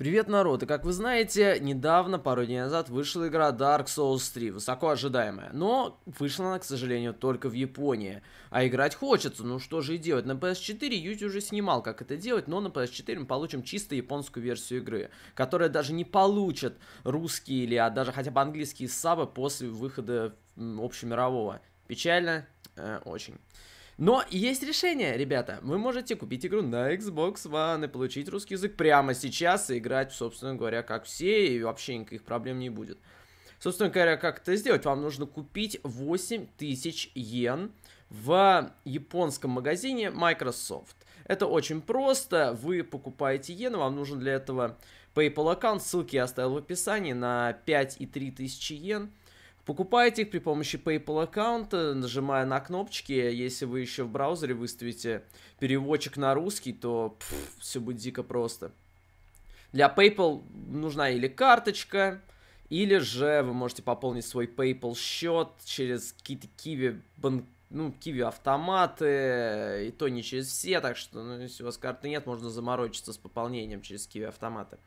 Привет, народ! И как вы знаете, недавно, пару дней назад, вышла игра Dark Souls 3, высоко ожидаемая. Но вышла она, к сожалению, только в Японии. А играть хочется, ну что же и делать. На PS4 Юзи уже снимал, как это делать, но на PS4 мы получим чисто японскую версию игры, которая даже не получит русские или, а даже хотя бы английские сабы после выхода общемирового. Печально? Э, очень. Но есть решение, ребята. Вы можете купить игру на Xbox One и получить русский язык прямо сейчас и играть, собственно говоря, как все, и вообще никаких проблем не будет. Собственно говоря, как это сделать? Вам нужно купить 8000 йен в японском магазине Microsoft. Это очень просто. Вы покупаете иены, вам нужен для этого PayPal аккаунт. Ссылки я оставил в описании на 5 и 3 тысячи йен. Покупаете их при помощи PayPal аккаунта, нажимая на кнопочки. Если вы еще в браузере выставите переводчик на русский, то пфф, все будет дико просто. Для PayPal нужна или карточка, или же вы можете пополнить свой PayPal счет через какие-то Kiwi банк ну, киви автоматы, и то не через все, так что, ну, если у вас карты нет, можно заморочиться с пополнением через киви автоматы.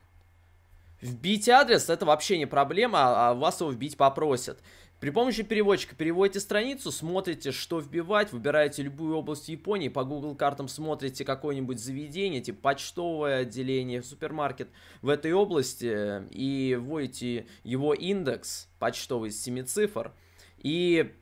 Вбить адрес это вообще не проблема, а, а вас его вбить попросят. При помощи переводчика переводите страницу, смотрите, что вбивать, выбираете любую область Японии, по Google картам смотрите какое-нибудь заведение, типа почтовое отделение, супермаркет в этой области э, и вводите его индекс почтовый из 7 цифр. И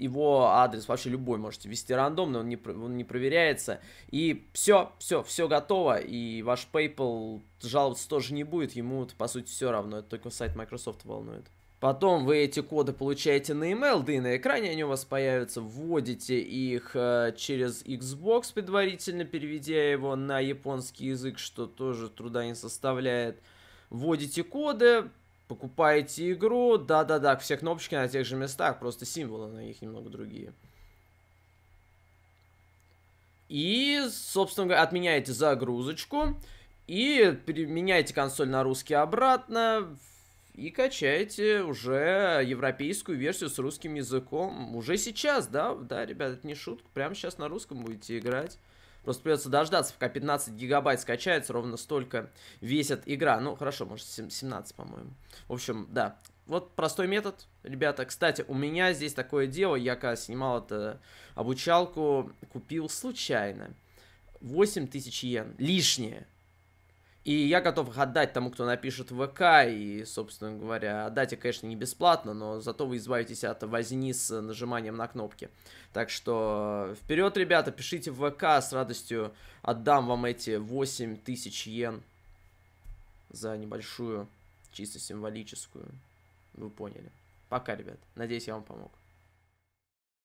его адрес вообще любой можете ввести рандомно, он не, он не проверяется. И все, все, все готово, и ваш PayPal жаловаться тоже не будет, ему по сути все равно, это только сайт Microsoft волнует. Потом вы эти коды получаете на email, да и на экране они у вас появятся. Вводите их э, через Xbox предварительно, переведя его на японский язык, что тоже труда не составляет. Вводите коды, Покупаете игру, да-да-да, все кнопочки на тех же местах, просто символы на них немного другие. И, собственно говоря, отменяете загрузочку и меняете консоль на русский обратно и качаете уже европейскую версию с русским языком. Уже сейчас, да, да, ребят, это не шутка, прямо сейчас на русском будете играть. Просто придется дождаться, пока 15 гигабайт скачается, ровно столько весит игра. Ну, хорошо, может 17, по-моему. В общем, да. Вот простой метод, ребята. Кстати, у меня здесь такое дело. Я когда снимал это обучалку, купил случайно. 8000 йен. Лишнее. И я готов их отдать тому, кто напишет в ВК, и, собственно говоря, отдать их, конечно, не бесплатно, но зато вы избавитесь от возни с нажиманием на кнопки. Так что э, вперед, ребята, пишите в ВК, с радостью отдам вам эти 8 тысяч йен за небольшую, чисто символическую, вы поняли. Пока, ребят, надеюсь, я вам помог.